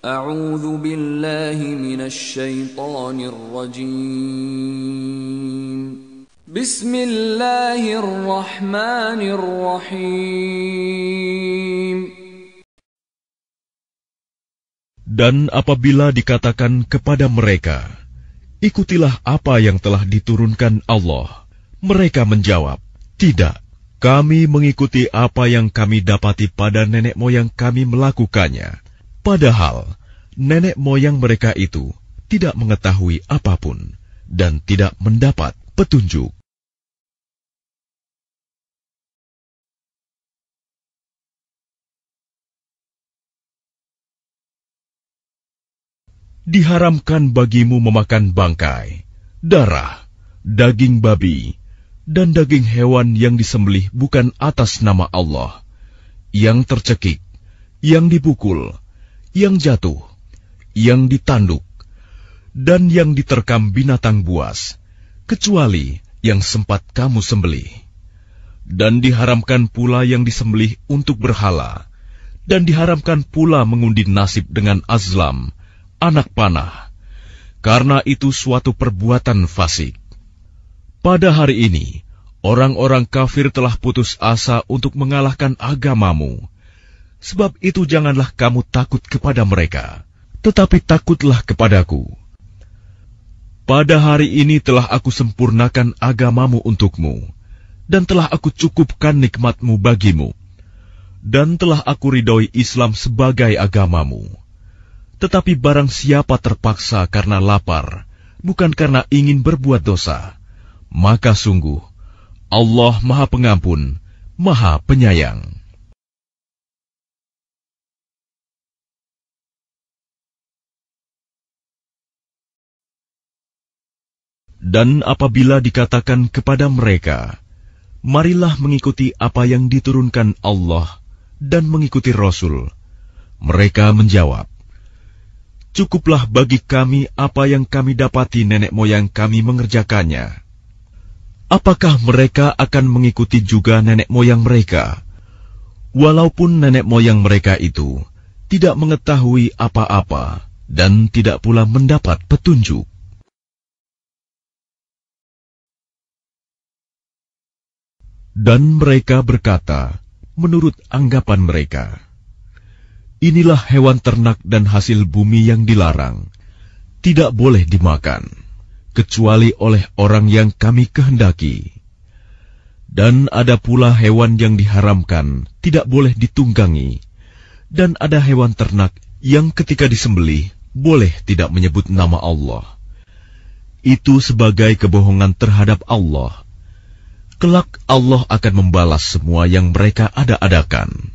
أعوذ بالله من الشيطان الرجيم بسم الله الرحمن الرحيم Dan apabila dikatakan kepada mereka, Ikutilah apa yang telah diturunkan Allah. Mereka menjawab, Tidak, kami mengikuti apa yang kami dapati pada nenek moyang kami melakukannya. Padahal nenek moyang mereka itu tidak mengetahui apapun dan tidak mendapat petunjuk. Diharamkan bagimu memakan bangkai, darah, daging babi, dan daging hewan yang disembelih bukan atas nama Allah, yang tercekik, yang dipukul, yang jatuh, yang ditanduk, dan yang diterkam binatang buas, kecuali yang sempat kamu sembelih. Dan diharamkan pula yang disembelih untuk berhala, dan diharamkan pula mengundi nasib dengan azlam, anak panah, karena itu suatu perbuatan fasik. Pada hari ini, orang-orang kafir telah putus asa untuk mengalahkan agamamu, Sebab itu janganlah kamu takut kepada mereka, tetapi takutlah kepadaku. Pada hari ini telah aku sempurnakan agamamu untukmu, dan telah aku cukupkan nikmatmu bagimu, dan telah aku ridhoi Islam sebagai agamamu. Tetapi barang siapa terpaksa karena lapar, bukan karena ingin berbuat dosa, maka sungguh Allah Maha Pengampun, Maha Penyayang. Dan apabila dikatakan kepada mereka, "Marilah mengikuti apa yang diturunkan Allah dan mengikuti Rasul," mereka menjawab, "Cukuplah bagi kami apa yang kami dapati nenek moyang kami mengerjakannya." Apakah mereka akan mengikuti juga nenek moyang mereka, walaupun nenek moyang mereka itu tidak mengetahui apa-apa dan tidak pula mendapat petunjuk? Dan mereka berkata, menurut anggapan mereka, Inilah hewan ternak dan hasil bumi yang dilarang, tidak boleh dimakan, kecuali oleh orang yang kami kehendaki. Dan ada pula hewan yang diharamkan, tidak boleh ditunggangi. Dan ada hewan ternak yang ketika disembelih, boleh tidak menyebut nama Allah. Itu sebagai kebohongan terhadap Allah Kelak Allah akan membalas semua yang mereka ada-adakan.